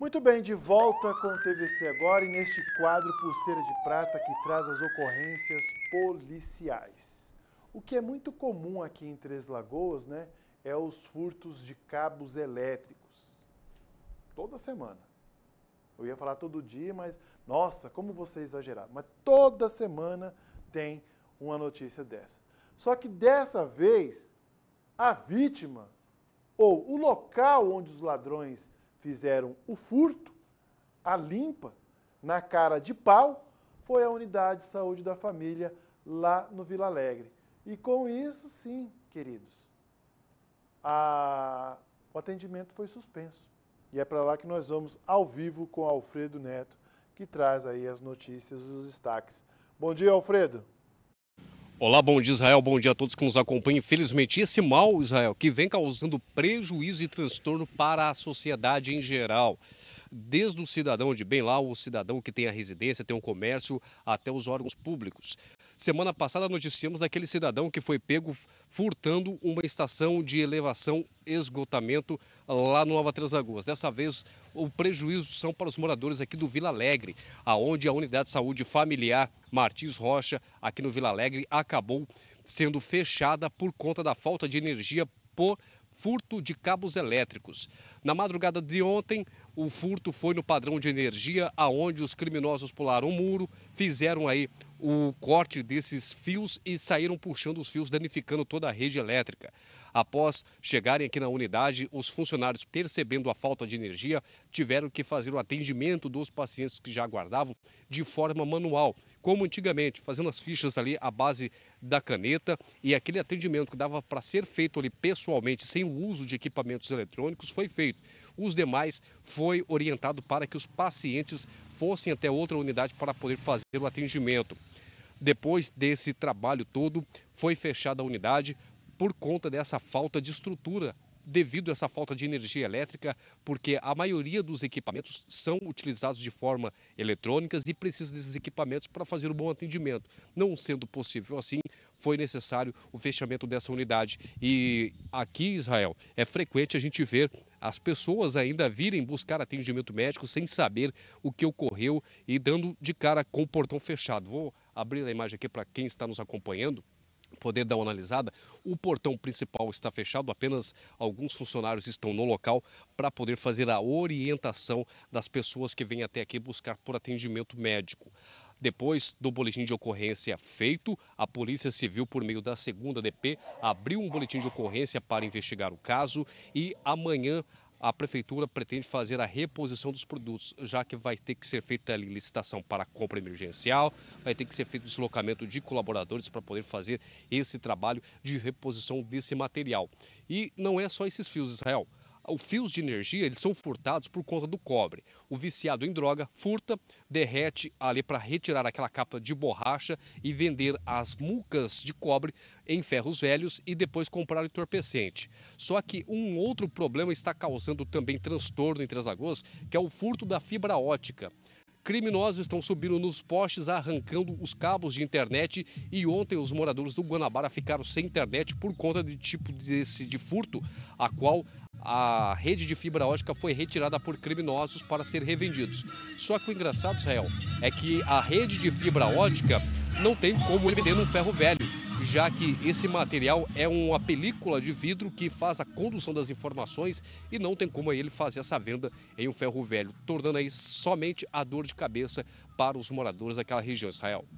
Muito bem, de volta com o TVC agora e neste quadro Pulseira de Prata que traz as ocorrências policiais. O que é muito comum aqui em Três Lagoas, né, é os furtos de cabos elétricos. Toda semana. Eu ia falar todo dia, mas nossa, como você é exagerar. Mas toda semana tem uma notícia dessa. Só que dessa vez a vítima ou o local onde os ladrões fizeram o furto, a limpa, na cara de pau, foi a unidade de saúde da família lá no Vila Alegre. E com isso, sim, queridos, a... o atendimento foi suspenso. E é para lá que nós vamos ao vivo com Alfredo Neto, que traz aí as notícias, os destaques. Bom dia, Alfredo. Olá, bom dia Israel, bom dia a todos que nos acompanham. Infelizmente, esse mal, Israel, que vem causando prejuízo e transtorno para a sociedade em geral desde o cidadão de bem lá, o cidadão que tem a residência, tem um comércio, até os órgãos públicos. Semana passada noticiamos daquele cidadão que foi pego furtando uma estação de elevação esgotamento lá no Nova Três Lagoas. Dessa vez, o prejuízo são para os moradores aqui do Vila Alegre, aonde a unidade de saúde familiar Martins Rocha, aqui no Vila Alegre, acabou sendo fechada por conta da falta de energia por furto de cabos elétricos. Na madrugada de ontem, o furto foi no padrão de energia, aonde os criminosos pularam o um muro, fizeram aí o corte desses fios e saíram puxando os fios, danificando toda a rede elétrica. Após chegarem aqui na unidade, os funcionários, percebendo a falta de energia, tiveram que fazer o atendimento dos pacientes que já aguardavam de forma manual, como antigamente, fazendo as fichas ali à base da caneta e aquele atendimento que dava para ser feito ali pessoalmente, sem o uso de equipamentos eletrônicos, foi feito. Os demais foi orientado para que os pacientes fossem até outra unidade para poder fazer o atendimento. Depois desse trabalho todo, foi fechada a unidade por conta dessa falta de estrutura devido a essa falta de energia elétrica, porque a maioria dos equipamentos são utilizados de forma eletrônicas e precisa desses equipamentos para fazer um bom atendimento. Não sendo possível assim, foi necessário o fechamento dessa unidade. E aqui em Israel é frequente a gente ver as pessoas ainda virem buscar atendimento médico sem saber o que ocorreu e dando de cara com o portão fechado. Vou abrir a imagem aqui para quem está nos acompanhando poder dar uma analisada. O portão principal está fechado, apenas alguns funcionários estão no local para poder fazer a orientação das pessoas que vêm até aqui buscar por atendimento médico. Depois do boletim de ocorrência feito, a Polícia Civil, por meio da segunda DP, abriu um boletim de ocorrência para investigar o caso e amanhã a prefeitura pretende fazer a reposição dos produtos, já que vai ter que ser feita a licitação para a compra emergencial, vai ter que ser feito deslocamento de colaboradores para poder fazer esse trabalho de reposição desse material. E não é só esses fios, Israel os fios de energia eles são furtados por conta do cobre. O viciado em droga furta, derrete ali para retirar aquela capa de borracha e vender as mucas de cobre em ferros velhos e depois comprar o entorpecente. Só que um outro problema está causando também transtorno em Três Lagoas, que é o furto da fibra ótica criminosos estão subindo nos postes, arrancando os cabos de internet. E ontem os moradores do Guanabara ficaram sem internet por conta de tipo desse de furto, a qual a rede de fibra ótica foi retirada por criminosos para ser revendidos. Só que o engraçado, Israel, é que a rede de fibra ótica não tem como vender num ferro velho, já que esse material é uma película de vidro que faz a condução das informações e não tem como ele fazer essa venda em um ferro velho, tornando aí somente a dor de cabeça para os moradores daquela região, Israel.